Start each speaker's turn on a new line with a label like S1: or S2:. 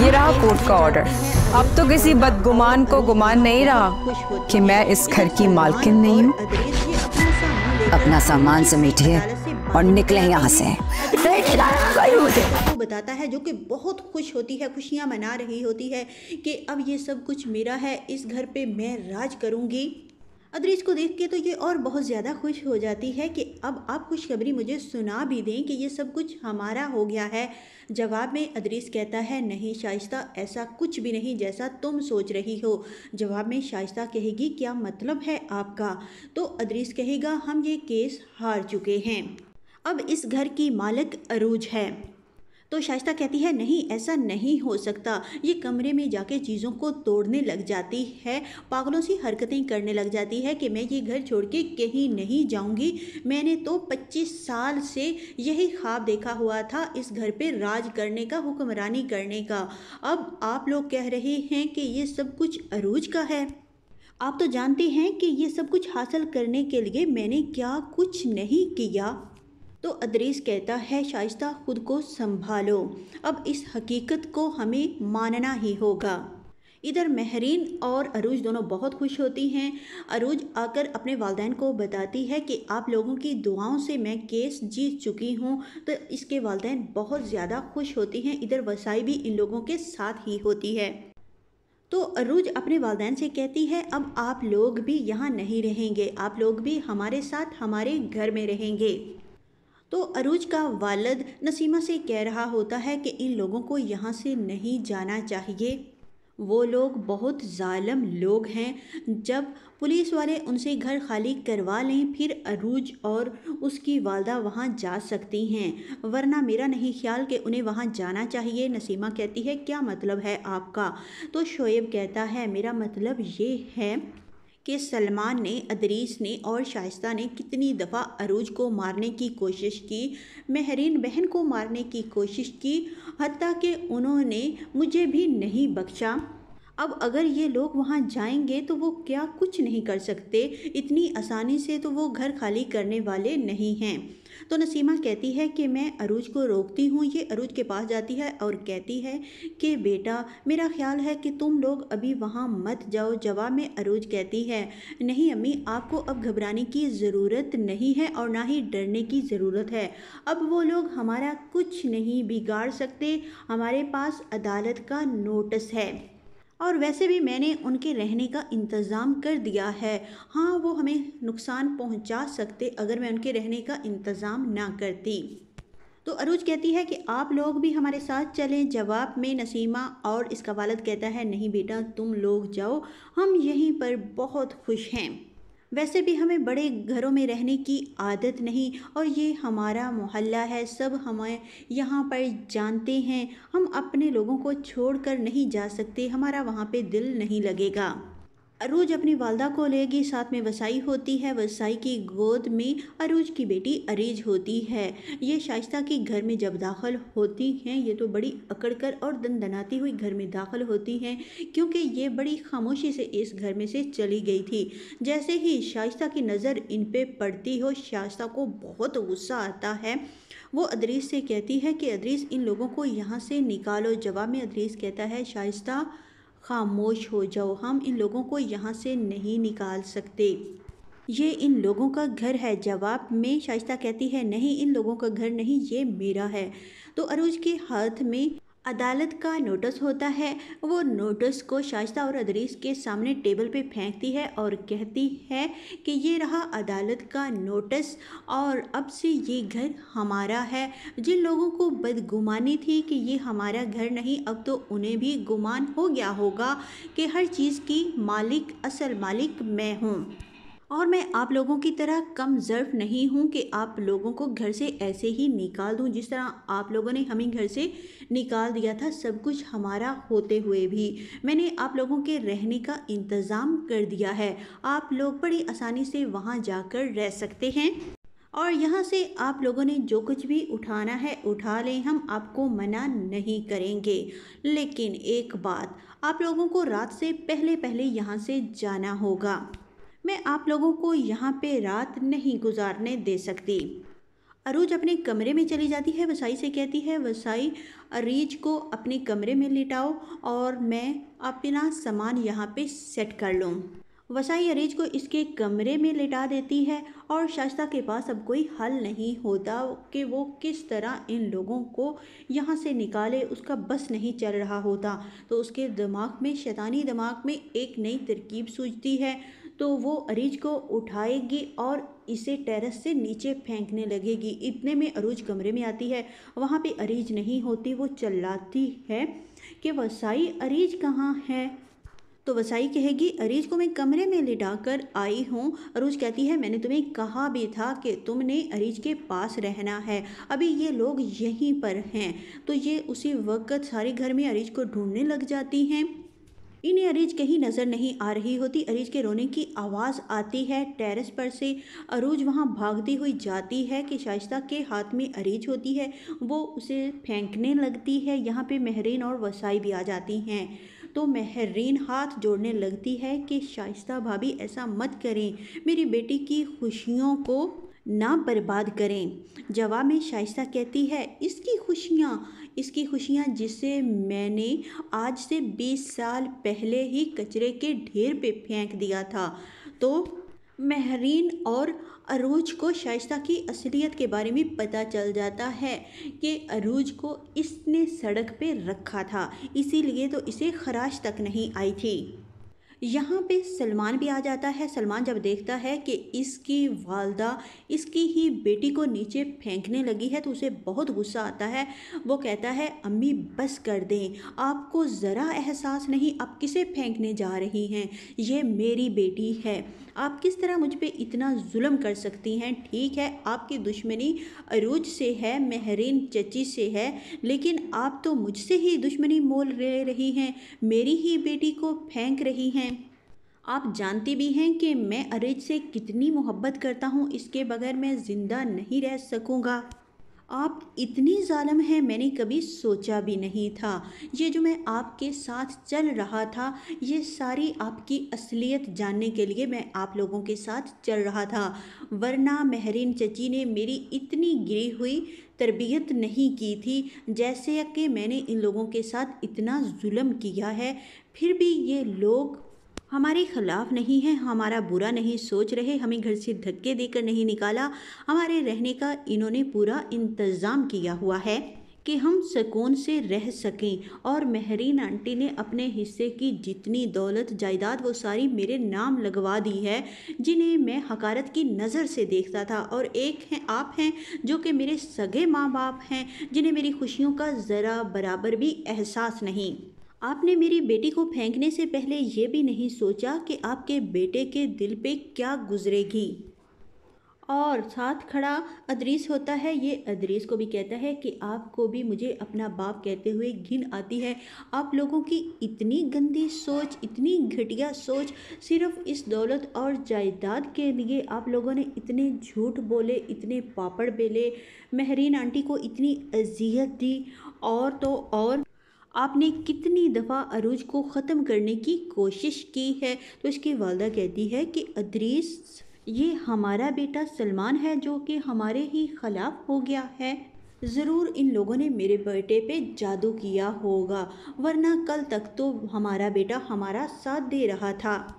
S1: ये रहा कोर्ट का ऑर्डर अब तो किसी बदगुमान को गुमान नहीं रहा कि मैं इस घर की मालकिन नहीं हूँ अपना सामान समेटिए और निकले यहाँ से बताता है जो कि बहुत खुश होती है खुशियाँ मना रही होती है कि अब ये सब कुछ मेरा है इस घर पे मैं राज करूँगी अदरीज को देख के तो ये और बहुत ज़्यादा खुश हो जाती है कि अब आप खुशखबरी मुझे सुना भी दें कि ये सब कुछ हमारा हो गया है जवाब में अदरीस कहता है नहीं शाइस्ता ऐसा कुछ भी नहीं जैसा तुम सोच रही हो जवाब में शाइस्ता कहेगी क्या मतलब है आपका तो अदरीज कहेगा हम ये केस हार चुके हैं अब इस घर की मालिक अरूज है तो शाइस्ता कहती है नहीं ऐसा नहीं हो सकता ये कमरे में जाके चीज़ों को तोड़ने लग जाती है पागलों सी हरकतें करने लग जाती है कि मैं ये घर छोड़ के कहीं नहीं जाऊंगी मैंने तो 25 साल से यही ख्वाब देखा हुआ था इस घर पे राज करने का हुक्मरानी करने का अब आप लोग कह रहे हैं कि ये सब कुछ अरूज का है आप तो जानते हैं कि ये सब कुछ हासिल करने के लिए मैंने क्या कुछ नहीं किया तो अदरीस कहता है शाइस्ता खुद को संभालो अब इस हकीकत को हमें मानना ही होगा इधर महरीन और अरूज दोनों बहुत खुश होती हैं अरूज आकर अपने वालदेन को बताती है कि आप लोगों की दुआओं से मैं केस जीत चुकी हूँ तो इसके वालदेन बहुत ज़्यादा खुश होती हैं इधर वसाई भी इन लोगों के साथ ही होती है तो अरूज अपने वालदेन से कहती है अब आप लोग भी यहाँ नहीं रहेंगे आप लोग भी हमारे साथ हमारे घर में रहेंगे तो अरूज का वालद नसीमा से कह रहा होता है कि इन लोगों को यहाँ से नहीं जाना चाहिए वो लोग बहुत ालम लोग हैं जब पुलिस वाले उनसे घर खाली करवा लें फिर अरूज और उसकी वालदा वहाँ जा सकती हैं वरना मेरा नहीं ख्याल कि उन्हें वहाँ जाना चाहिए नसीमा कहती है क्या मतलब है आपका तो शोएब कहता है मेरा मतलब ये है कि सलमान ने अदरीस ने और शाइस्ता ने कितनी दफ़ा अरूज को मारने की कोशिश की महरीन बहन को मारने की कोशिश की हती कि उन्होंने मुझे भी नहीं बख्शा अब अगर ये लोग वहाँ जाएंगे तो वो क्या कुछ नहीं कर सकते इतनी आसानी से तो वो घर खाली करने वाले नहीं हैं तो नसीमा कहती है कि मैं अरूज को रोकती हूँ ये अरूज के पास जाती है और कहती है कि बेटा मेरा ख्याल है कि तुम लोग अभी वहाँ मत जाओ जवाब में अरूज कहती है नहीं अम्मी आपको अब घबराने की ज़रूरत नहीं है और ना ही डरने की ज़रूरत है अब वो लोग हमारा कुछ नहीं बिगाड़ सकते हमारे पास अदालत का नोटिस है और वैसे भी मैंने उनके रहने का इंतज़ाम कर दिया है हाँ वो हमें नुकसान पहुंचा सकते अगर मैं उनके रहने का इंतज़ाम ना करती तो अरुज कहती है कि आप लोग भी हमारे साथ चलें जवाब में नसीमा और इसका वालद कहता है नहीं बेटा तुम लोग जाओ हम यहीं पर बहुत खुश हैं वैसे भी हमें बड़े घरों में रहने की आदत नहीं और ये हमारा मोहल्ला है सब हमें यहाँ पर जानते हैं हम अपने लोगों को छोड़कर नहीं जा सकते हमारा वहाँ पे दिल नहीं लगेगा अरूज अपनी والدہ કો લેગી સાથે વસાઈ હોતી હૈ વસાઈ કી ગોદ મે અરूज કી બેટી અરીજ હોતી હૈ યે શાયસ્તા કે ઘર મે જબ દાખિલ હોતી હૈ યે તો બડી અકડકર ઓર દંદનાતી હુઈ ઘર મે દાખિલ હોતી હૈ ક્યોકી યે બડી ખામોશી સે ઇસ ઘર મે સે ચલી ગઈ થી જૈસે હી શાયસ્તા કે નજર ઇન પે પડતી હો શાયસ્તા કો બહોત ગુસ્સા આતા હૈ વો ادરીસ સે કહેતી હૈ કે ادરીસ ઇન લોગો કો યહાં સે نکાલો જવાબ મે ادરીસ કહેતા હૈ શાયસ્તા खामोश हो जाओ हम इन लोगों को यहाँ से नहीं निकाल सकते ये इन लोगों का घर है जवाब में शाइस्ता कहती है नहीं इन लोगों का घर नहीं ये मेरा है तो अरुज के हाथ में अदालत का नोटिस होता है वो नोटिस को शाइस्ता और अदरीस के सामने टेबल पे फेंकती है और कहती है कि ये रहा अदालत का नोटिस और अब से ये घर हमारा है जिन लोगों को बदगुमानी थी कि ये हमारा घर नहीं अब तो उन्हें भी गुमान हो गया होगा कि हर चीज़ की मालिक असल मालिक मैं हूँ और मैं आप लोगों की तरह कम जर्फ नहीं हूँ कि आप लोगों को घर से ऐसे ही निकाल दूँ जिस तरह आप लोगों ने हमें घर से निकाल दिया था सब कुछ हमारा होते हुए भी मैंने आप लोगों के रहने का इंतज़ाम कर दिया है आप लोग बड़ी आसानी से वहाँ जाकर रह सकते हैं और यहाँ से आप लोगों ने जो कुछ भी उठाना है उठा लें हम आपको मना नहीं करेंगे लेकिन एक बात आप लोगों को रात से पहले पहले यहाँ से जाना होगा मैं आप लोगों को यहाँ पे रात नहीं गुजारने दे सकती अरूज अपने कमरे में चली जाती है वसाई से कहती है वसाई अरीज को अपने कमरे में लिटाओ और मैं अपना सामान यहाँ पे सेट कर लूँ वसाई अरीज को इसके कमरे में लिटा देती है और शास्ता के पास अब कोई हल नहीं होता कि वो किस तरह इन लोगों को यहाँ से निकाले उसका बस नहीं चल रहा होता तो उसके दिमाग में शैतानी दिमाग में एक नई तरकीब सूझती है तो वो अरीज को उठाएगी और इसे टेरेस से नीचे फेंकने लगेगी इतने में अरूज कमरे में आती है वहाँ पे अरीज नहीं होती वो चलाती है कि वसाई अरीज कहाँ है तो वसाई कहेगी अरीज को मैं कमरे में लिटा कर आई हूँ अरूज कहती है मैंने तुम्हें कहा भी था कि तुमने अरीज के पास रहना है अभी ये लोग यहीं पर हैं तो ये उसी वक्त सारे घर में अरीज को ढूंढने लग जाती हैं इन्हें अरीज कहीं नज़र नहीं आ रही होती अरीज के रोने की आवाज़ आती है टेरेस पर से अरूज वहाँ भागती हुई जाती है कि शाइस्ता के हाथ में अरीज होती है वो उसे फेंकने लगती है यहाँ पे महरीन और वसाई भी आ जाती हैं तो महरीन हाथ जोड़ने लगती है कि शाइस्ता भाभी ऐसा मत करें मेरी बेटी की खुशियों को ना बर्बाद करें जवाब में शाइस्ता कहती है इसकी खुशियाँ इसकी खुशियाँ जिसे मैंने आज से बीस साल पहले ही कचरे के ढेर पे फेंक दिया था तो महरीन और अरूज को शाइस्ता की असलियत के बारे में पता चल जाता है कि अरूज को इसने सड़क पे रखा था इसीलिए तो इसे खराश तक नहीं आई थी यहाँ पे सलमान भी आ जाता है सलमान जब देखता है कि इसकी वालदा इसकी ही बेटी को नीचे फेंकने लगी है तो उसे बहुत गुस्सा आता है वो कहता है अम्मी बस कर दें आपको ज़रा एहसास नहीं आप किसे फेंकने जा रही हैं ये मेरी बेटी है आप किस तरह मुझ पर इतना जुल्म कर सकती हैं ठीक है आपकी दुश्मनी अरूज से है महरीन चची से है लेकिन आप तो मुझसे ही दुश्मनी मोल ले रही हैं मेरी ही बेटी को फेंक रही हैं आप जानते भी हैं कि मैं अरेज से कितनी मोहब्बत करता हूँ इसके बगैर मैं ज़िंदा नहीं रह सकूँगा आप इतनी ालम हैं मैंने कभी सोचा भी नहीं था ये जो मैं आपके साथ चल रहा था ये सारी आपकी असलियत जानने के लिए मैं आप लोगों के साथ चल रहा था वरना महरीन चची ने मेरी इतनी गिरी हुई तरबियत नहीं की थी जैसे कि मैंने इन लोगों के साथ इतना जुल्म किया है फिर भी ये लोग हमारे खिलाफ नहीं है हमारा बुरा नहीं सोच रहे हमें घर से धक्के देकर नहीं निकाला हमारे रहने का इन्होंने पूरा इंतज़ाम किया हुआ है कि हम सुकून से रह सकें और महरीन आंटी ने अपने हिस्से की जितनी दौलत जायदाद वो सारी मेरे नाम लगवा दी है जिन्हें मैं हकारत की नज़र से देखता था और एक हैं आप हैं जो कि मेरे सगे माँ बाप हैं जिन्हें मेरी खुशियों का ज़रा बराबर भी एहसास नहीं आपने मेरी बेटी को फेंकने से पहले ये भी नहीं सोचा कि आपके बेटे के दिल पे क्या गुजरेगी और साथ खड़ा अदरीस होता है ये अदरीस को भी कहता है कि आपको भी मुझे अपना बाप कहते हुए घिन आती है आप लोगों की इतनी गंदी सोच इतनी घटिया सोच सिर्फ इस दौलत और जायदाद के लिए आप लोगों ने इतने झूठ बोले इतने पापड़ बेले महरीन आंटी को इतनी अजियत दी और तो और आपने कितनी दफ़ा अरूज को ख़त्म करने की कोशिश की है तो इसकी वालदा कहती है कि अदरीस ये हमारा बेटा सलमान है जो कि हमारे ही खिलाफ हो गया है ज़रूर इन लोगों ने मेरे बेटे पे जादू किया होगा वरना कल तक तो हमारा बेटा हमारा साथ दे रहा था